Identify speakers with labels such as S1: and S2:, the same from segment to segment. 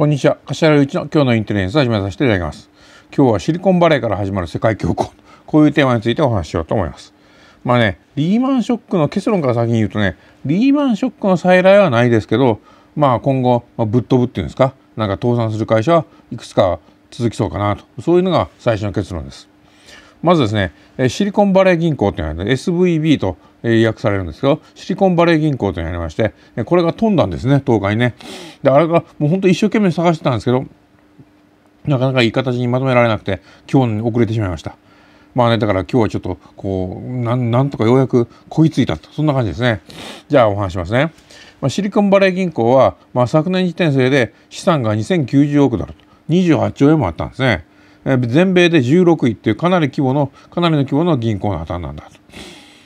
S1: こんにちは。柏原一の今日のインテリジェンス始めさせていただきます。今日はシリコンバレーから始まる世界恐慌。こういうテーマについてお話ししようと思います。まあね、リーマンショックの結論から先に言うとね、リーマンショックの再来はないですけど、まあ今後、まあ、ぶっ飛ぶっていうんですか、なんか倒産する会社はいくつか続きそうかなと。そういうのが最初の結論です。まずですね、シリコンバレー銀行というのは SVB とえ訳されるんですけど、シリコンバレー銀行というのがありまして、これが飛んだんですね、東海ね。で、あれがもう本当一生懸命探してたんですけど、なかなかいい形にまとめられなくて、今日に遅れてしまいました。まあね、だから今日はちょっと、こう、なんとかようやくこいついたと、そんな感じですね。じゃあお話しますね。まあ、シリコンバレー銀行は、まあ、昨年時点制で資産が2090億ドルと、28兆円もあったんですね。全米で16位っていうかなり規模の、かなりの規模の銀行の破綻なんだと。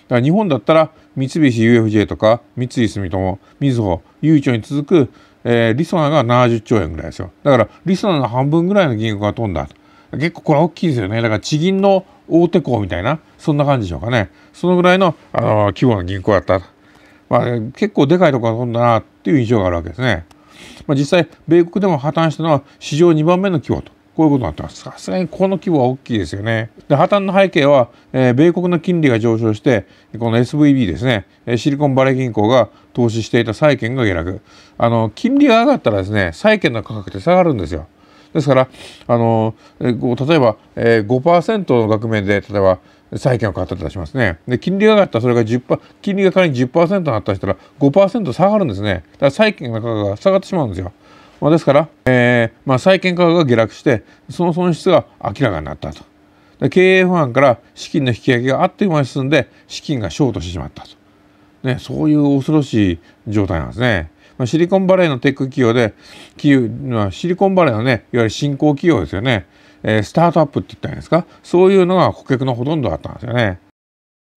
S1: から日本だったら三菱 UFJ とか三井住友みずほゆうちょに続く、えー、リソナが70兆円ぐらいですよだからリソナの半分ぐらいの銀行が飛んだ結構これは大きいですよねだから地銀の大手行みたいなそんな感じでしょうかねそのぐらいのあの規模の銀行だった、まあ、結構でかいところが飛んだなっていう印象があるわけですね、まあ、実際米国でも破綻したのは史上2番目の規模とこういうことになってます。さすがにこの規模は大きいですよね。で破綻の背景は、えー、米国の金利が上昇して、この SVB ですね、シリコンバレー銀行が投資していた債券が下落。あの金利が上がったらですね、債券の価格って下がるんですよ。ですから、あの例えば、えー、5%の額面で例えば債券を買ったとしますね。で金利が上がったらそれが10%金利が仮に10%になったとしたら5%下がるんですね。だから債券の価格が下がってしまうんですよ。まあ、ですから、えーまあ、債券価格が下落してその損失が明らかになったとで経営不安から資金の引き上げがあっという間に進んで資金がショートしてしまったと、ね、そういう恐ろしい状態なんですね。まあ、シリコンバレーのテック企業で企業、まあ、シリコンバレーのねいわゆる新興企業ですよね、えー、スタートアップって言ったんですかそういうのが顧客のほとんどだったんですよね。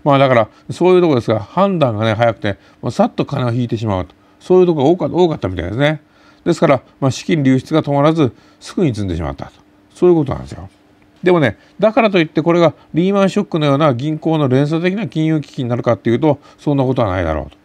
S1: まあだからそういうとこですが判断がね早くて、もうさっと金を引いてしまうとそういうとこが多かったみたいですね。ですから、まあ、資金流出が止まらずすぐに積んでしまったとそういうことなんですよ。でもねだからといってこれがリーマンショックのような銀行の連鎖的な金融危機になるかっていうとそんなことはないだろうと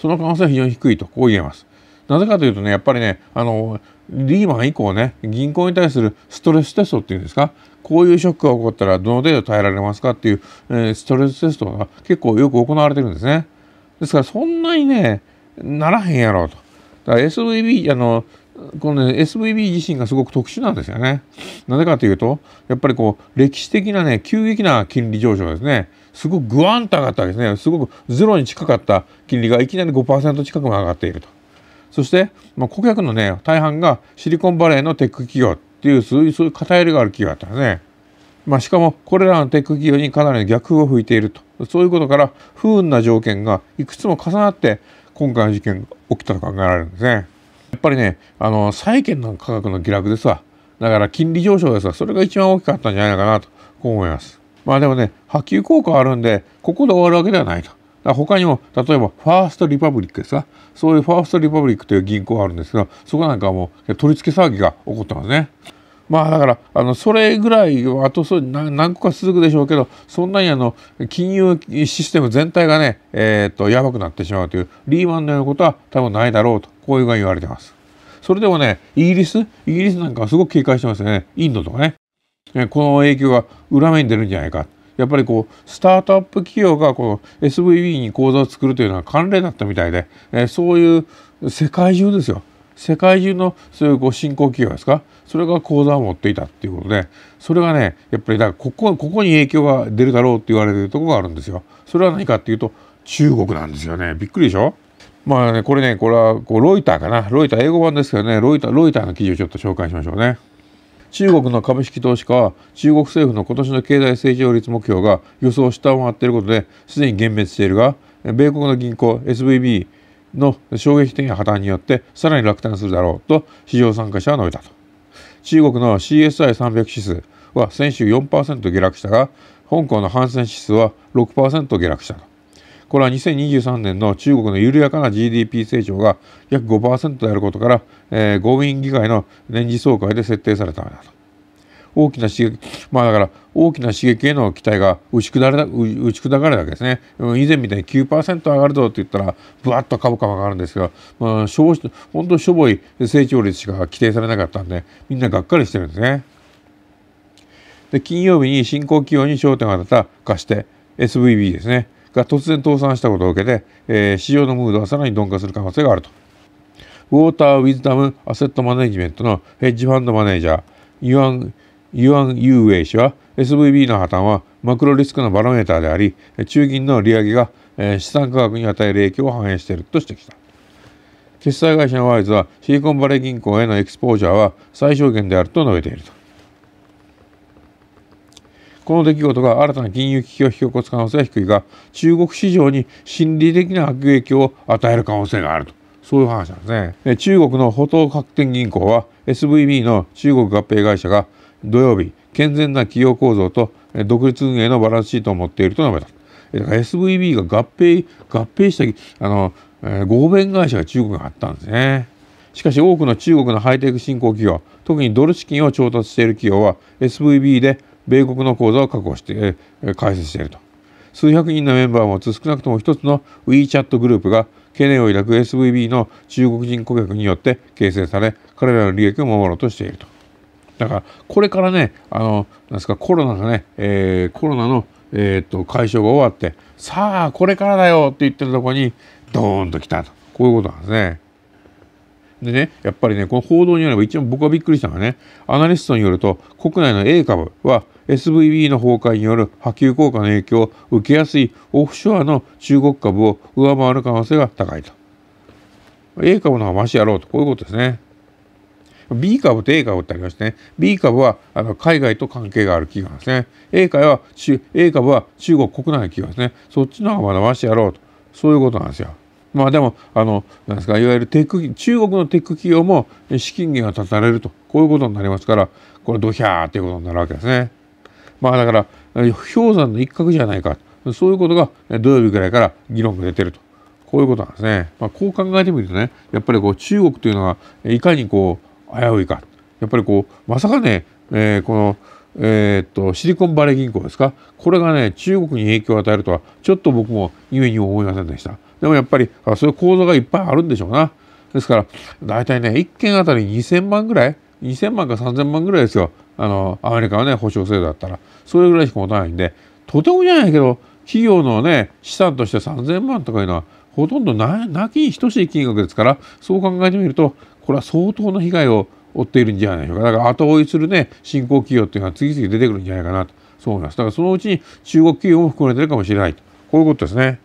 S1: その可能性は非常に低いとこう言えます。なぜかというとねやっぱりねあのリーマン以降ね銀行に対するストレステストっていうんですかこういうショックが起こったらどの程度耐えられますかっていう、えー、ストレステストが結構よく行われてるんですね。ですからそんなにねならへんやろうと。だから SVB、あの、このね、SVB 自身がすごく特殊なんですよね。なぜかというと、やっぱりこう、歴史的なね、急激な金利上昇ですね。すごくグワンと上がったわけですね。すごくゼロに近かった金利がいきなり5%近くも上がっていると。そして、まあ、顧客のね、大半がシリコンバレーのテック企業っていう、そういう、偏りがある企業だったんですね。まあ、しかも、これらのテック企業にかなり逆風を吹いていると。そういうことから、不運な条件がいくつも重なって、今回の事件が起きたと考えられるんですね。やっぱりね、あの、債券の価格の下落ですわ。だから金利上昇ですわ。それが一番大きかったんじゃないのかなと、こう思います。まあでもね、波及効果あるんで、ここで終わるわけではないと。他にも、例えば、ファーストリパブリックですか。そういうファーストリパブリックという銀行があるんですけど、そこなんかはもう取り付け騒ぎが起こってますね。まあだからあのそれぐらいはとそう何個か続くでしょうけどそんなにあの金融システム全体がねえっ、ー、とやばくなってしまうというリーマンのようなことは多分ないだろうとこういうが言われてます。それでもねイギリスイギリスなんかはすごく警戒してますよねインドとかねこの影響が裏目に出るんじゃないか。やっぱりこうスタートアップ企業がこの SVB に口座を作るというのは慣例だったみたいで、えそういう世界中ですよ世界中のそういうご新興企業ですかそれが口座を持っていたっていうことでそれがねやっぱりだからここここに影響が出るだろうって言われてるとこがあるんですよ。それは何かっていうと中国なんですよねびっくりでしょまあねこれねこれはこうロイターかなロイター英語版ですけどねロイターロイターの記事をちょっと紹介しましょうね。中国の株式投資家は中国政府の今年の経済成長率目標が予想を下回っていることですでに幻滅しているが米国の銀行 SVB の衝撃的な破綻によってさらに落胆するだろうと市場参加者は述べたと中国の CSI300 指数は先週4%下落したが香港のハンセン指数は6%下落したとこれは2023年の中国の緩やかな GDP 成長が約5%であることから、えー、合議会の年次総会で設定されたただと大きな刺激まあだから大きな刺激への期待が打ち砕かれ打ち砕かれるわけですね以前みたいに9%上がるぞって言ったらぶわっと株価が上がるんですが、まあ、少本当しょぼい成長率しか規定されなかったんでみんながっかりしてるんですね。で金曜日に新興企業に焦点を当てた貸して SVB ですねが突然倒産したことを受けて、えー、市場のムードはさらに鈍化する可能性があると。ウォーター・ウィズダム・アセット・マネジメントのヘッジファンドマネージャー、イワン・ユアン・ユーウェイ氏は SVB の破綻はマクロリスクのバロメーターであり中銀の利上げが資産価格に与える影響を反映していると指摘した決済会社のワイズはシリコンバレー銀行へのエクスポージャーは最小限であると述べているとこの出来事が新たな金融危機を引き起こす可能性は低いが中国市場に心理的な悪影響を与える可能性があるとそういう話なんですね中国の歩道確定銀行は SVB の中国合併会社が土曜日健全な企業構造と独立運営のバランスシートを持っていると述べた。だから SVB が合併合併したあの、えー、合弁会社が中国があったんですね。しかし多くの中国のハイテク新興企業特にドル資金を調達している企業は SVB で米国の口座を確保して、えー、開設していると。数百人のメンバーを持つ少なくとも一つの WeChat グループが懸念を抱く SVB の中国人顧客によって形成され彼らの利益を守ろうとしていると。だから、これからね、あの、なんですか、コロナがね、えー、コロナの、えー、っと、解消が終わって、さあ、これからだよって言ってるとこに、ドーンと来たと。こういうことなんですね。でね、やっぱりね、この報道によれば一応僕はびっくりしたのがね、アナリストによると、国内の A 株は SVB の崩壊による波及効果の影響を受けやすいオフショアの中国株を上回る可能性が高いと。A 株の方がマシやろうと、こういうことですね。B 株と A 株ってありましてね、B 株はあの海外と関係がある企業なんですね。A 株は A 株は中国国内の企業ですね。そっちの方がまだましてやろうと、そういうことなんですよ。まあでも、あの、なんですか、いわゆるテック、中国のテック企業も資金源が断たれると、こういうことになりますから、これドヒャーっていうことになるわけですね。まあだから、氷山の一角じゃないか、そういうことが土曜日ぐらいから議論が出てると。こういうことなんですね。まあ、こう考えてみるとね、やっぱりこう中国というのは、いかにこう、危ういかやっぱりこうまさかね、えー、この、えー、っとシリコンバレー銀行ですかこれがね中国に影響を与えるとはちょっと僕も夢に思いませんでしたでもやっぱりあそういう構造がいっぱいあるんでしょうなですから大体ね1件あたり2000万ぐらい2000万か3000万ぐらいですよあのアメリカはね保証制度だったらそれぐらいしか持たないんでとてもじゃないけど企業のね資産として3000万とかいうのはほとんどなきに等しい金額ですからそう考えてみるとこれは相当の被害を負っているんじゃないでしょうかだから後追いするね新興企業っていうのは次々出てくるんじゃないかなとそう思いますだからそのうちに中国企業も含まれてるかもしれないとこういうことですね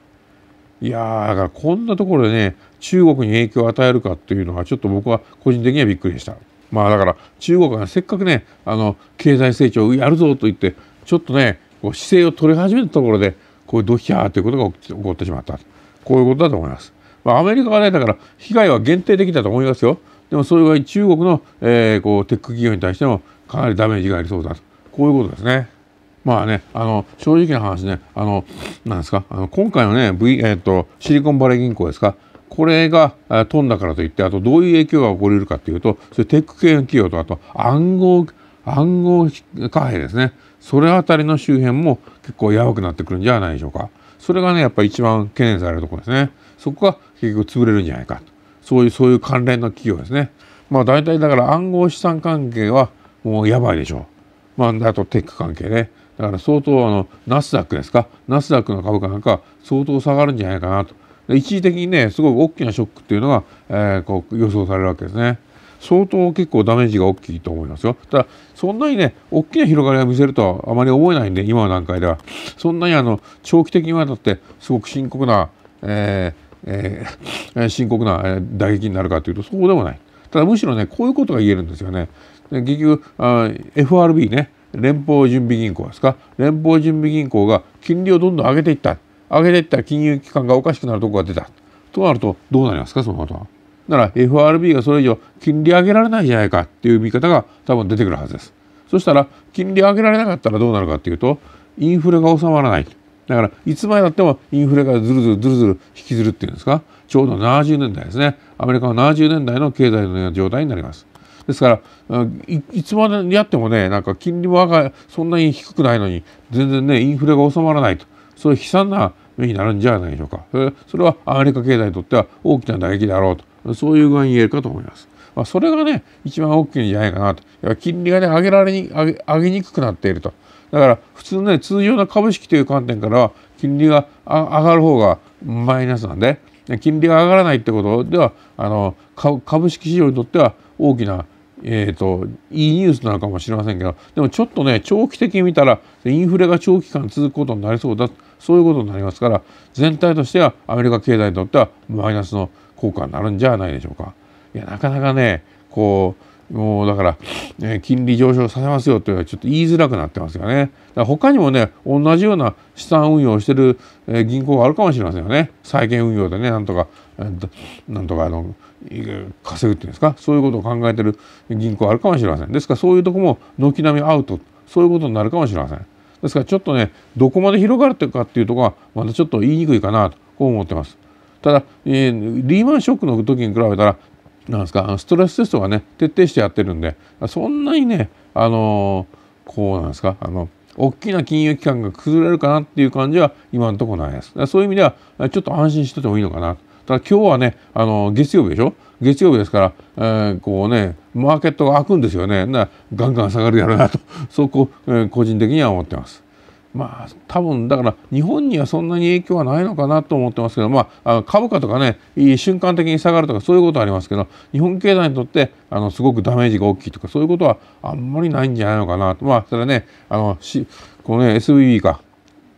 S1: いやだからこんなところでね中国に影響を与えるかっていうのはちょっと僕は個人的にはびっくりでしたまあだから中国がせっかくねあの経済成長をやるぞと言ってちょっとねこう姿勢を取り始めたところでこういうドヒャーということが起こってしまったこういうことだと思います。まあ、アメリカがねだから被害は限定できたと思いますよでもそれは中国の、えー、こうテック企業に対してもかなりダメージがありそうだとこういうことですね。まあね、あの正直な話ね、あのなんですか、あの今回のね、v えーと、とシリコンバレー銀行ですか、これが飛んだからといって、あとどういう影響が起こりうるかというと、それテック系の企業と、あと暗号、暗号貨幣ですね、それあたりの周辺も結構やばくなってくるんじゃないでしょうか。それがね、やっぱり一番懸念されるところですね。そこが結局潰れるんじゃないかと。そういう、そういう関連の企業ですね。まあ大体だから暗号資産関係はもうやばいでしょう。まあ、あとテック関係ね。だから相当あの、ナスダックですか。ナスダックの株価なんか相当下がるんじゃないかなと。一時的にね、すごく大きなショックっていうのが、えー、こう予想されるわけですね。相当結構ダメージが大きいと思いますよ。ただ、そんなにね、大きな広がりを見せるとはあまり思えないんで、今の段階では。そんなにあの、長期的にわたって、すごく深刻な、えーえー、深刻な打撃になるかというと、そうでもない。ただ、むしろね、こういうことが言えるんですよね。で結局あ、FRB ね、連邦準備銀行ですか、連邦準備銀行が金利をどんどん上げていった。上げていったら金融機関がおかしくなるとこが出た。となると、どうなりますか、その後は。なら FRB がそれ以上金利上げられないじゃないかっていう見方が多分出てくるはずです。そしたら金利上げられなかったらどうなるかっていうとインフレが収まらない。だからいつまでたってもインフレがずるずるずるずる引きずるっていうんですかちょうど70年代ですねアメリカは70年代の経済のような状態になります。ですからいつまでやってもねなんか金利も上がそんなに低くないのに全然ねインフレが収まらないとそういう悲惨な目になるんじゃないでしょうかそれはアメリカ経済にとっては大きな打撃であろうとそういう具合に言えるかと思います。まあ、それがね一番大きいんじゃないかなと金利がね上げられに上げ上げにくくなっているとだから普通ね通常の株式という観点からは金利が上がる方がマイナスなんで金利が上がらないってことではあの株式市場にとっては大きなえーといいニュースなのかもしれませんけどでもちょっとね長期的に見たらインフレが長期間続くことになりそうだそういうことになりますから全体としてはアメリカ経済にとってはマイナスの効果になるんじゃないでしょうか。いやなかなかねこうもうだから、ね、金利上昇させますよというのはちょっと言いづらくなってますよね。だから他にもね同じような資産運用をしてる、え銀行があるかもしれませんよね。債券運用でねなんとか、なんとかあの稼ぐっていうんですかそういうことを考えてる銀行あるかもしれません。ですからそういうとこも軒並みアウトそういうことになるかもしれません。ですからちょっとねどこまで広がるかっていうとこはまたちょっと言いにくいかなとこう思ってます。ただ、えー、リーマンショックの時に比べたらなんですかストレステストがね徹底してやってるんでそんなにねあのー、こうなんですかあの大きな金融機関が崩れるかなっていう感じは今のところないですそういう意味ではちょっと安心しててもいいのかなただ今日はねあのー、月曜日でしょ月曜日ですから、えー、こうねマーケットが開くんですよねなガンガン下がるやろうなとそうこう、え個人的には思ってます。まあ多分だから日本にはそんなに影響はないのかなと思ってますけど、まあ、株価とかね瞬間的に下がるとかそういうことはありますけど日本経済にとってあのすごくダメージが大きいとかそういうことはあんまりないんじゃないのかなとまあそれはねあのこのね SVB か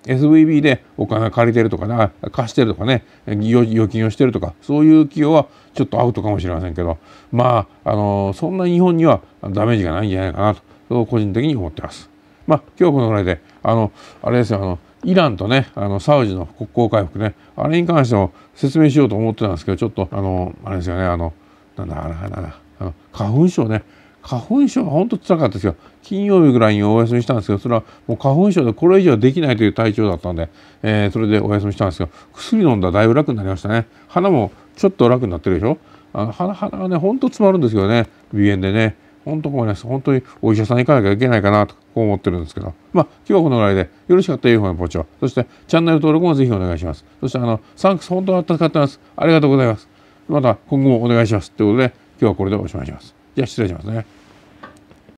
S1: SVB でお金借りてるとかね貸してるとかね預金をしてるとかそういう企業はちょっとアウトかもしれませんけどまああのそんな日本にはダメージがないんじゃないかなと個人的に思ってます。まあ、今日このぐらいで、あの、あれですよ、あの、イランとね、あの、サウジの国交回復ね、あれに関しても説明しようと思ってたんですけど、ちょっと、あの、あれですよね、あの、なんだ、あれ、なんだ、あの、花粉症ね、花粉症は本当つらかったですよ。金曜日ぐらいにお休みしたんですけど、それはもう花粉症でこれ以上できないという体調だったんで、えー、それでお休みしたんですけど、薬飲んだらだいぶ楽になりましたね。鼻もちょっと楽になってるでしょ。あの鼻鼻がね、ほんと詰まるんですけどね、鼻炎でね。本当困ります。本当にお医者さんに行かなきゃいけないかなとこう思ってるんですけど、まあ、今日はこのぐらいで、よろしかったら UFO のポチは。そしてチャンネル登録もぜひお願いします。そしてあの、サンクス本当は助かってます。ありがとうございます。また今後もお願いします。ということで、今日はこれでおしまいします。じゃあ失礼しますね。